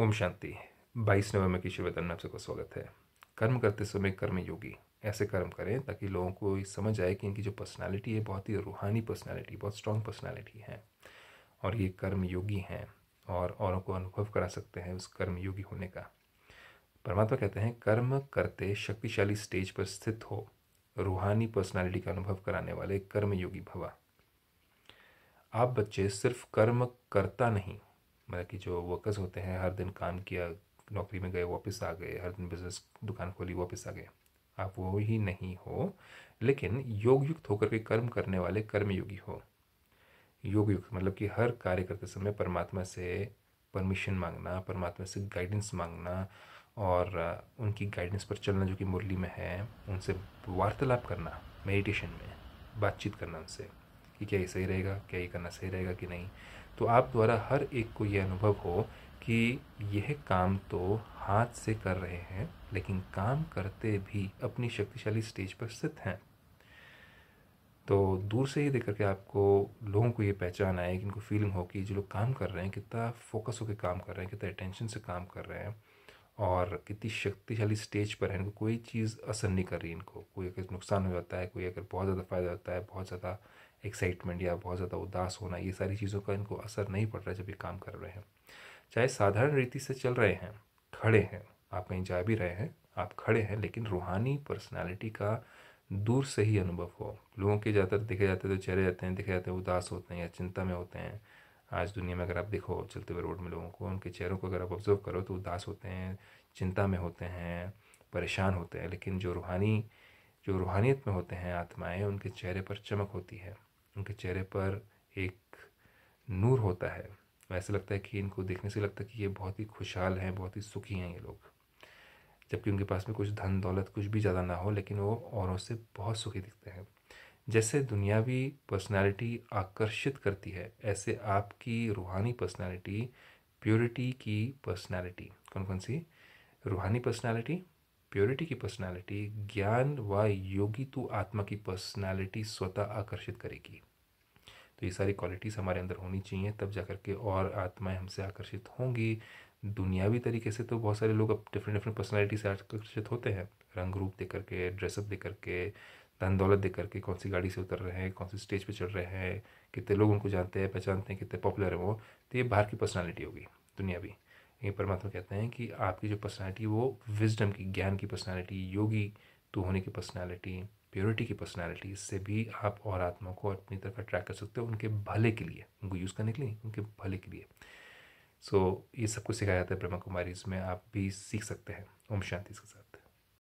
ओम शांति 22 नवंबर की शुरुआत में आप सबका स्वागत है कर्म करते समय कर्म योगी ऐसे कर्म करें ताकि लोगों को समझ आए कि इनकी जो पर्सनालिटी है बहुत ही रूहानी पर्सनालिटी बहुत स्ट्रांग पर्सनालिटी है और ये कर्म योगी हैं और औरों को अनुभव करा सकते हैं उस कर्म योगी होने का परमात्मा कहते हैं कर्म करते शक्तिशाली स्टेज पर स्थित हो रूहानी पर्सनालिटी का अनुभव कराने वाले कर्मयोगी भवा आप बच्चे सिर्फ कर्म करता नहीं मतलब कि जो वर्कर्स होते हैं हर दिन काम किया नौकरी में गए वापस आ गए हर दिन बिजनेस दुकान खोली वापस आ गए आप वो ही नहीं हो लेकिन योग युक्त होकर के कर्म करने वाले कर्मयोगी हो योग युक्त मतलब कि हर कार्य करते समय परमात्मा से परमिशन मांगना परमात्मा से गाइडेंस मांगना और उनकी गाइडेंस पर चलना जो कि मुरली में है उनसे वार्तालाप करना मेडिटेशन में बातचीत करना उनसे कि क्या ये सही रहेगा क्या ये करना सही रहेगा कि नहीं तो आप द्वारा हर एक को ये अनुभव हो कि यह काम तो हाथ से कर रहे हैं लेकिन काम करते भी अपनी शक्तिशाली स्टेज पर स्थित हैं तो दूर से ही देख करके आपको लोगों को ये पहचान आए कि इनको फीलिंग हो कि जो लोग काम कर रहे हैं कितना फोकस होकर काम कर रहे हैं कितना अटेंशन से काम कर रहे हैं और कितनी शक्तिशाली स्टेज पर है इनको कोई चीज़ असर नहीं कर रही इनको कोई अगर नुकसान हो जाता है कोई अगर बहुत ज़्यादा फ़ायदा होता है बहुत ज़्यादा एक्साइटमेंट या बहुत ज़्यादा उदास होना ये सारी चीज़ों का इनको असर नहीं पड़ रहा जब ये काम कर रहे हैं चाहे साधारण रीति से चल रहे हैं खड़े हैं आप कहीं जा भी रहे हैं आप खड़े हैं लेकिन रूहानी पर्सनैलिटी का दूर से ही अनुभव हो लोगों के ज़्यादातर देखे जाते तो चेहरे जाते हैं देखे जाते हैं उदास होते हैं या चिंता में होते हैं आज दुनिया में अगर आप देखो चलते हुए रोड में लोगों को उनके चेहरों को अगर आप ऑब्जर्व करो तो उदास होते हैं चिंता में होते हैं परेशान होते हैं लेकिन जो रूहानी जो रूहानियत में होते हैं आत्माएं उनके चेहरे पर चमक होती है उनके चेहरे पर एक नूर होता है ऐसा लगता है कि इनको देखने से लगता है कि ये बहुत ही खुशहाल हैं बहुत ही सुखी हैं ये लोग जबकि उनके पास में कुछ धन दौलत कुछ भी ज़्यादा ना हो लेकिन वो औरों से बहुत सुखी दिखते हैं जैसे दुनियावी पर्सनालिटी आकर्षित करती है ऐसे आपकी रूहानी पर्सनालिटी प्योरिटी की पर्सनालिटी कौन कौन सी रूहानी पर्सनालिटी प्योरिटी की पर्सनालिटी ज्ञान व योगी तो आत्मा की पर्सनालिटी स्वतः आकर्षित करेगी तो ये सारी क्वालिटीज़ हमारे अंदर होनी चाहिए तब जा के और आत्माएं हमसे आकर्षित होंगी दुनियावी तरीके से तो बहुत सारे लोग अब डिफरेंट डिफरेंट पर्सनैलिटी से आकर्षित होते हैं रंग रूप दे करके ड्रेसअप दे करके धन दौलत दे करके कौन सी गाड़ी से उतर रहे हैं कौन सी स्टेज पे चढ़ रहे हैं कितने लोग उनको जानते हैं पहचानते हैं कितने पॉपुलर हैं वो तो ये बाहर की पर्सनैलिटी होगी दुनियावी ये परमात्मा कहते हैं कि आपकी जो पर्सनैलिटी वो विजडम की ज्ञान की पर्सनैलिटी योगी तो होने की पर्सनैलिटी प्योरिटी की पर्सनैलिटी इससे भी आप और आत्मा को अपनी तरफ अट्रैक्ट कर सकते हो उनके भले के लिए उनको यूज़ करने के लिए उनके भले के लिए सो so, ये सब कुछ सिखाया जाता है ब्रह्मा कुमारी इसमें आप भी सीख सकते हैं ओम शांति इसके साथ